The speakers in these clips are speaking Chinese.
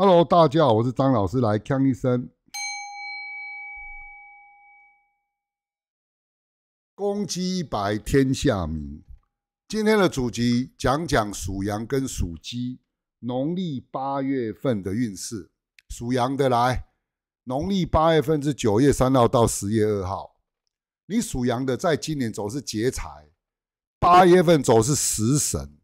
Hello，大家好，我是张老师，来康一声。公鸡一白天下明，今天的主题讲讲属羊跟属鸡农历八月份的运势。属羊的来，农历八月份至九月三号到十月二号，你属羊的在今年走是劫财，八月份走是食神。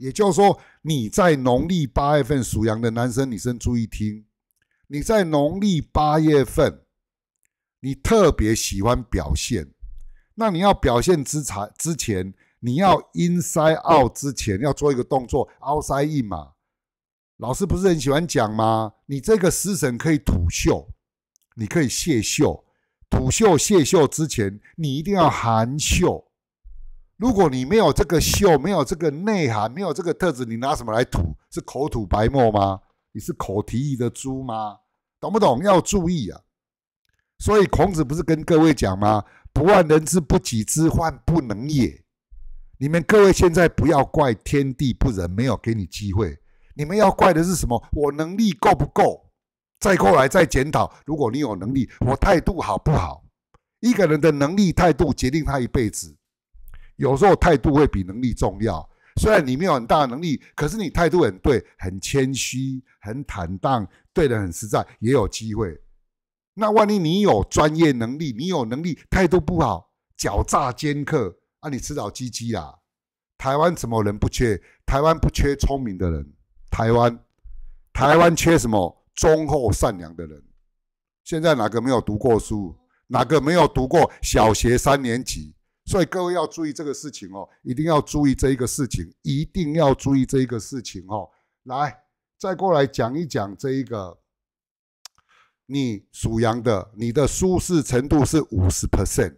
也就是说，你在农历八月份属羊的男生、女生注意听，你在农历八月份，你特别喜欢表现。那你要表现之才之前，你要 inside out 之前，要做一个动作 outside in 嘛？老师不是很喜欢讲吗？你这个时神可以吐秀，你可以泄秀，吐秀泄秀之前，你一定要含秀。如果你没有这个秀，没有这个内涵，没有这个特质，你拿什么来吐？是口吐白沫吗？你是口蹄疫的猪吗？懂不懂？要注意啊！所以孔子不是跟各位讲吗？不患人之不己知，患不能也。你们各位现在不要怪天地不仁，没有给你机会。你们要怪的是什么？我能力够不够？再过来再检讨。如果你有能力，我态度好不好？一个人的能力、态度决定他一辈子。有时候态度会比能力重要。虽然你没有很大的能力，可是你态度很对，很谦虚，很坦荡，对人很实在，也有机会。那万一你有专业能力，你有能力，态度不好，狡诈奸客，啊，你迟早鸡鸡啊！台湾什么人不缺？台湾不缺聪明的人，台湾，台湾缺什么？忠厚善良的人。现在哪个没有读过书？哪个没有读过小学三年级？所以各位要注意这个事情哦，一定要注意这一个事情，一定要注意这一个事情哦。来，再过来讲一讲这一个，你属羊的，你的舒适程度是五十 percent，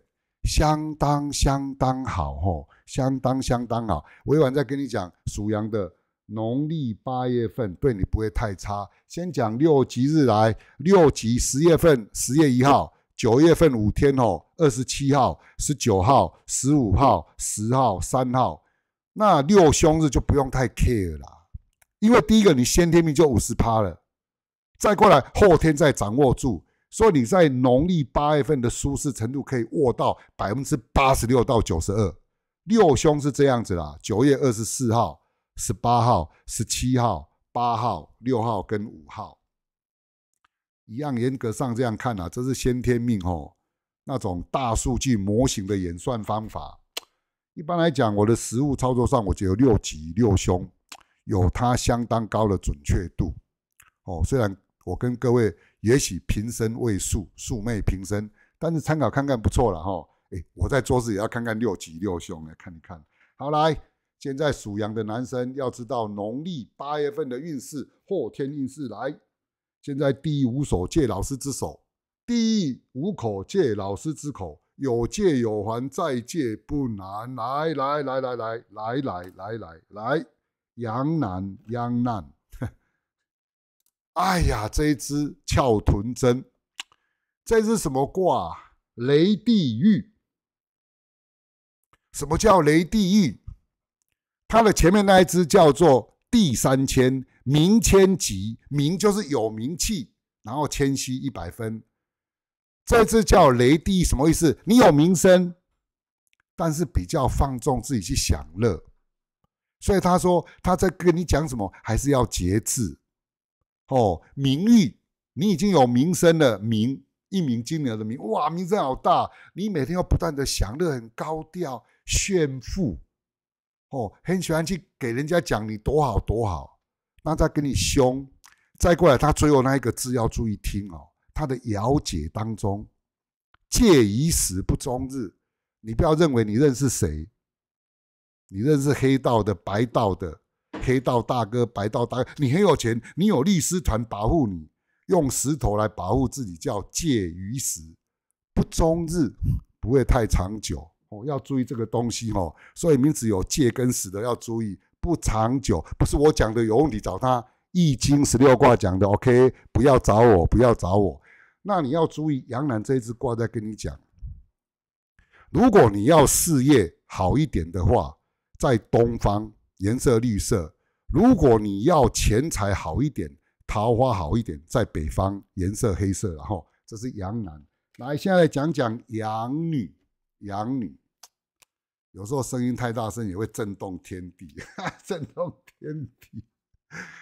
相当相当好哦，相当相当好。委婉再跟你讲，属羊的农历八月份对你不会太差。先讲六吉日来，六吉十月份，十月一号。九月份五天哦，二十七号、十九号、十五号、十号、三号。那六凶日就不用太 care 了，因为第一个你先天命就五十趴了，再过来后天再掌握住，所以你在农历八月份的舒适程度可以握到百分之八十六到九十二。六凶是这样子啦，九月二十四号、十八号、十七号、八号、六号跟五号。一样，严格上这样看啊，这是先天命吼，那种大数据模型的演算方法。一般来讲，我的实物操作上，我只有六吉六凶，有它相当高的准确度。哦，虽然我跟各位也许平生未数数昧平生，但是参考看看不错了哈。哎，我在桌子也要看看六吉六凶，来看一看。好来，现在属羊的男生要知道农历八月份的运势或天运势来。现在第一无所借老师之手，第一无口借老师之口，有借有还，再借不难。来来来来来来来来来来，杨难杨难。哎呀，这一只翘臀针，这是什么卦？雷地狱。什么叫雷地狱？它的前面那一只叫做地三千。名千吉，名就是有名气，然后谦虚一百分。这次叫雷帝，什么意思？你有名声，但是比较放纵自己去享乐，所以他说他在跟你讲什么，还是要节制。哦，名誉，你已经有名声了，名一鸣惊人的名，哇，名声好大！你每天要不断的享乐，很高调炫富，哦，很喜欢去给人家讲你多好多好。那再跟你凶，再过来，他最后那一个字要注意听哦。他的了解当中，戒于时不终日，你不要认为你认识谁，你认识黑道的、白道的，黑道大哥、白道大哥，你很有钱，你有律师团保护你，用石头来保护自己叫戒于时不终日，不会太长久哦，要注意这个东西哦。所以名字有戒跟死的要注意。不长久，不是我讲的有问题，找他。易经十六卦讲的，OK，不要找我，不要找我。那你要注意，杨男这一只卦在跟你讲。如果你要事业好一点的话，在东方，颜色绿色；如果你要钱财好一点、桃花好一点，在北方，颜色黑色。然后这是杨男。来，现在讲讲养女，养女。有时候声音太大声也会震动天地，震动天地，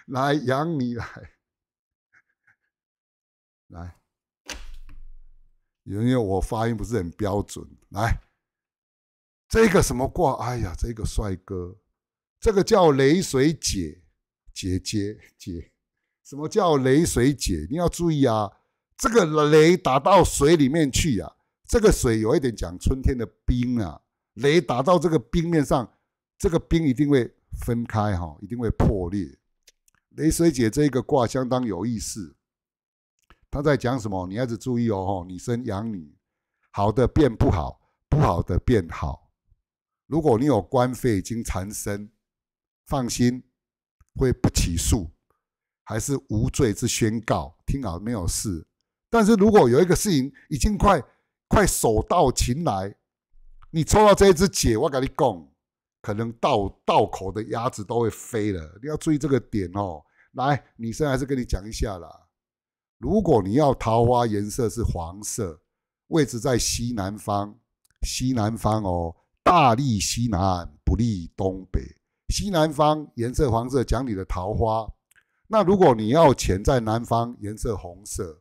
来杨你来，来，因为我发音不是很标准，来，这个什么卦？哎呀，这个帅哥，这个叫雷水解，解解解，什么叫雷水解？你要注意啊，这个雷打到水里面去啊，这个水有一点讲春天的冰啊。雷打到这个冰面上，这个冰一定会分开，哈，一定会破裂。雷水姐这一个卦相当有意思，他在讲什么？你还子注意哦，吼，女生养女，好的变不好，不好的变好。如果你有官非已经缠身，放心，会不起诉，还是无罪之宣告。听好，没有事。但是如果有一个事情已经快快手到擒来。你抽到这一只姐，我跟你讲，可能到到口的鸭子都会飞了。你要注意这个点哦。来，女生还是跟你讲一下啦。如果你要桃花颜色是黄色，位置在西南方，西南方哦，大利西南不利东北。西南方颜色黄色，讲你的桃花。那如果你要钱在南方，颜色红色，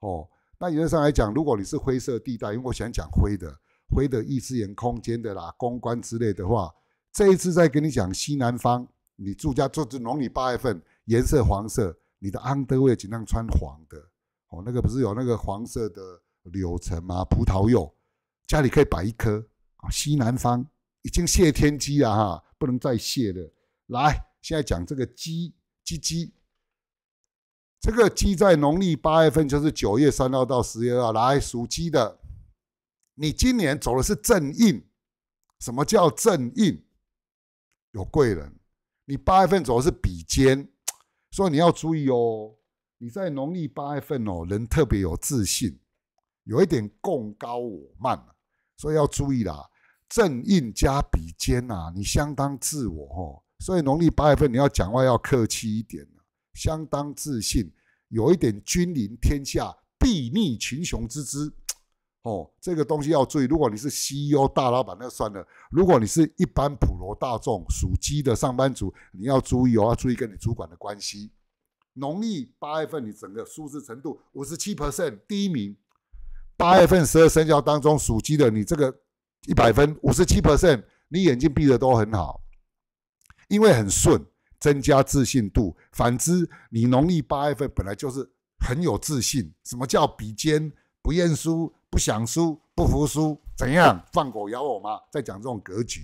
哦，那原则上来讲，如果你是灰色地带，因为我喜欢讲灰的。灰的异次元空间的啦，公关之类的话，这一次再跟你讲西南方，你住家住至农历八月份，颜色黄色，你的安德位尽量穿黄的。哦，那个不是有那个黄色的柳橙吗？葡萄柚，家里可以摆一颗。西南方已经泄天机了哈，不能再泄了。来，现在讲这个鸡，鸡鸡，这个鸡在农历八月份就是九月三号到十月二号，来属鸡的。你今年走的是正印，什么叫正印？有贵人。你八月份走的是比肩，所以你要注意哦。你在农历八月份哦，人特别有自信，有一点共高我慢，所以要注意啦。正印加比肩呐，你相当自我哦。所以农历八月份你要讲话要客气一点相当自信，有一点君临天下、睥睨群雄之姿。哦，这个东西要注意。如果你是 CEO 大老板，那算了。如果你是一般普罗大众属鸡的上班族，你要注意哦，要注意跟你主管的关系。农历八月份，你整个舒适程度五十七 percent 第一名。八月份十二生肖当中属鸡的，你这个一百分五十七 percent，你眼睛闭得都很好，因为很顺，增加自信度。反之，你农历八月份本来就是很有自信。什么叫比肩不晏输？不想输，不服输，怎样？放狗咬我嘛！在讲这种格局，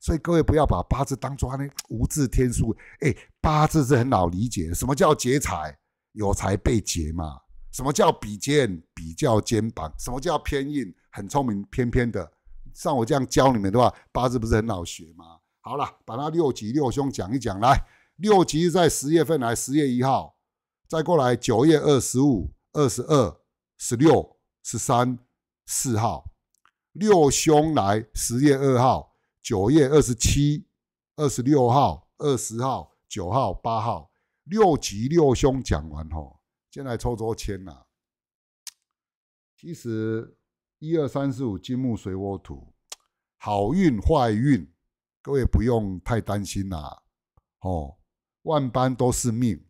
所以各位不要把八字当做他那无字天书。哎，八字是很好理解。什么叫劫财？有财被劫嘛？什么叫比肩？比较肩膀？什么叫偏硬？很聪明，偏偏的。像我这样教你们的话，八字不是很好学吗？好了，把那六吉六凶讲一讲。来，六吉在十月份来，十月一号，再过来九月二十五、二十二、十六。十三、四号、六凶来，十月二号、九月二十七、二十六号、二十号、九号、八号，六吉六凶讲完吼，先来抽抽签呐。其实一二三四五金木水火土，好运坏运，各位不用太担心啦。哦，万般都是命，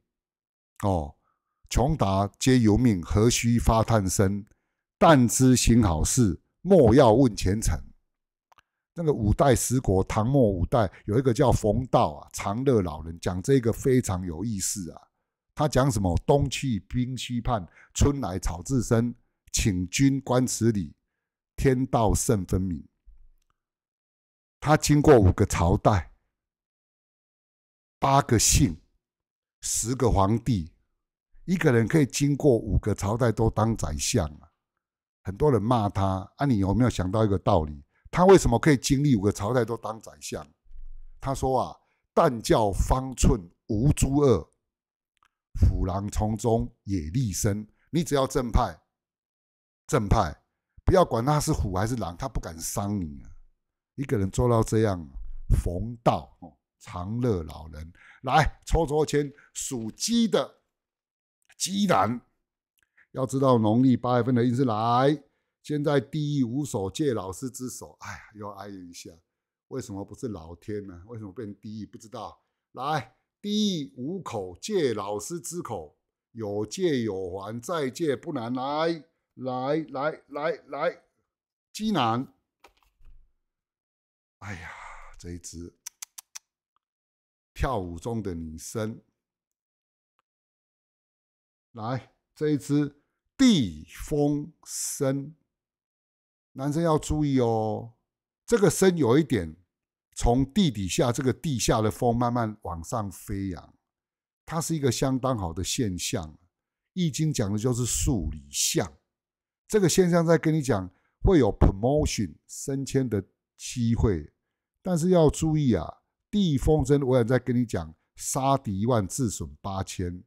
哦，穷达皆由命，何须发叹声。但知行好事，莫要问前程。那个五代十国，唐末五代有一个叫冯道啊，长乐老人讲这个非常有意思啊。他讲什么？冬去冰须泮，春来草自生。请君观此理，天道甚分明。他经过五个朝代，八个姓，十个皇帝，一个人可以经过五个朝代都当宰相啊。很多人骂他，啊，你有没有想到一个道理？他为什么可以经历五个朝代都当宰相？他说啊，但教方寸无诸恶，虎狼从中也立身。你只要正派，正派，不要管他是虎还是狼，他不敢伤你。一个人做到这样，逢道，长乐老人，来抽抽签，属鸡的，鸡男。要知道农历八月份的运势来，现在第一五手借老师之手，哎呀，又挨一下，为什么不是老天呢？为什么变成第一？不知道。来，第一五口借老师之口，有借有还，再借不难。来，来，来，来，来，鸡南。哎呀，这一只跳舞中的女生，来，这一只地风生，男生要注意哦。这个生有一点，从地底下这个地下的风慢慢往上飞扬，它是一个相当好的现象。易经讲的就是数理象，这个现象在跟你讲会有 promotion 升迁的机会，但是要注意啊，地风生，我也在跟你讲，杀敌一万，自损八千。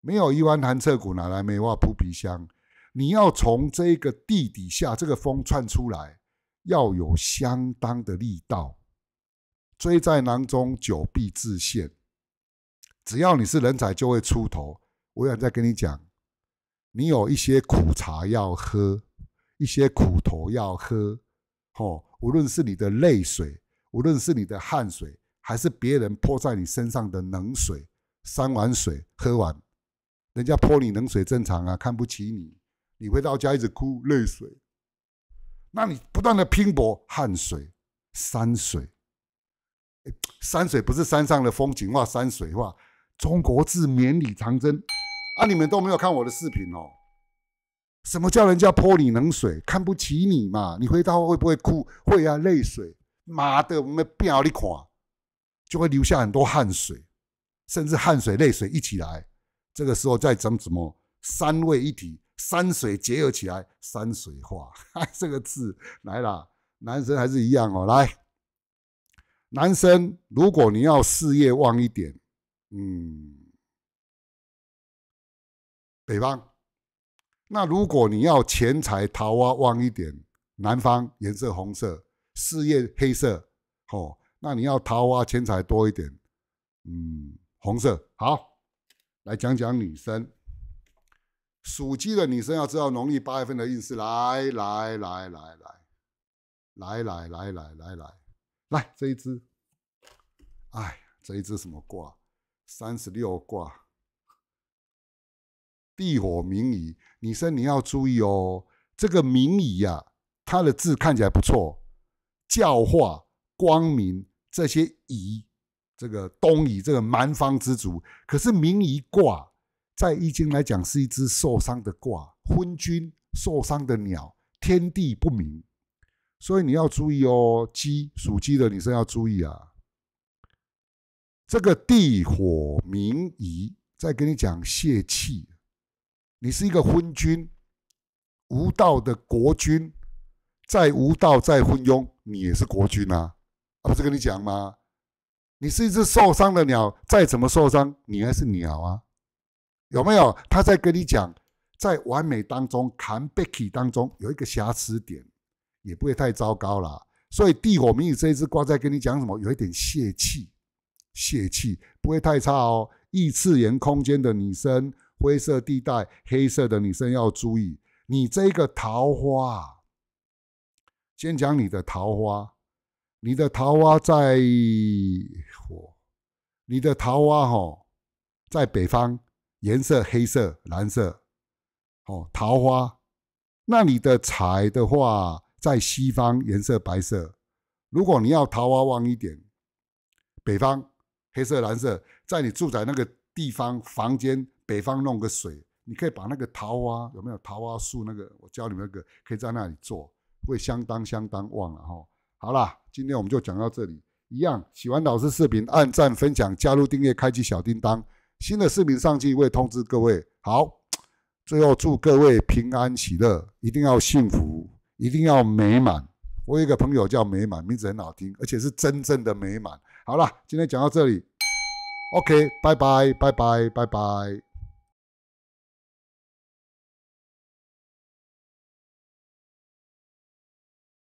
没有一弯寒彻骨，拿来梅花扑皮香，你要从这个地底下这个风窜出来，要有相当的力道，追在囊中久必自现。只要你是人才，就会出头。我想再跟你讲，你有一些苦茶要喝，一些苦头要喝。吼，无论是你的泪水，无论是你的汗水，还是别人泼在你身上的冷水，三碗水喝完。人家泼你冷水正常啊，看不起你，你回到家一直哭，泪水。那你不断的拼搏，汗水、山水，山水不是山上的风景哇，山水哇，中国字绵里藏针啊！你们都没有看我的视频哦？什么叫人家泼你冷水，看不起你嘛？你回到家会不会哭？会啊，泪水，妈的，我们不要你看，就会留下很多汗水，甚至汗水、泪水一起来。这个时候再怎么怎么三位一体，山水结合起来，山水画 这个字来了。男生还是一样哦，来，男生如果你要事业旺一点，嗯，北方。那如果你要钱财桃花旺一点，南方颜色红色，事业黑色哦。那你要桃花钱财多一点，嗯，红色好。来讲讲女生，属鸡的女生要知道农历八月份的运势。来来来来来，来来来来来来来，这一只，哎，这一只什么卦？三十六卦，地火明夷。女生你要注意哦，这个明夷啊，它的字看起来不错，教化、光明这些夷。这个东夷这个蛮方之族，可是明夷卦在易经来讲是一只受伤的卦，昏君受伤的鸟，天地不明，所以你要注意哦，鸡属鸡的女生要注意啊。这个地火明夷，在跟你讲泄气，你是一个昏君，无道的国君，在无道在昏庸，你也是国君啊，不是跟你讲吗？你是一只受伤的鸟，再怎么受伤，你还是鸟啊，有没有？他在跟你讲，在完美当中、坎完奇当中有一个瑕疵点，也不会太糟糕啦。所以地火明夷这一只挂在跟你讲什么？有一点泄气，泄气不会太差哦。异次元空间的女生，灰色地带、黑色的女生要注意，你这个桃花先讲你的桃花。你的桃花在火，你的桃花吼在北方，颜色黑色、蓝色，哦，桃花。那你的财的话在西方，颜色白色。如果你要桃花旺一点，北方黑色、蓝色，在你住宅那个地方房间北方弄个水，你可以把那个桃花有没有桃花树那个，我教你们那个可以在那里做，会相当相当旺了哈。好啦，今天我们就讲到这里。一样，喜欢老师视频，按赞、分享、加入订阅、开启小叮当。新的视频上去会通知各位。好，最后祝各位平安喜乐，一定要幸福，一定要美满。我有一个朋友叫美满，名字很好听，而且是真正的美满。好了，今天讲到这里。OK，拜拜，拜拜，拜拜。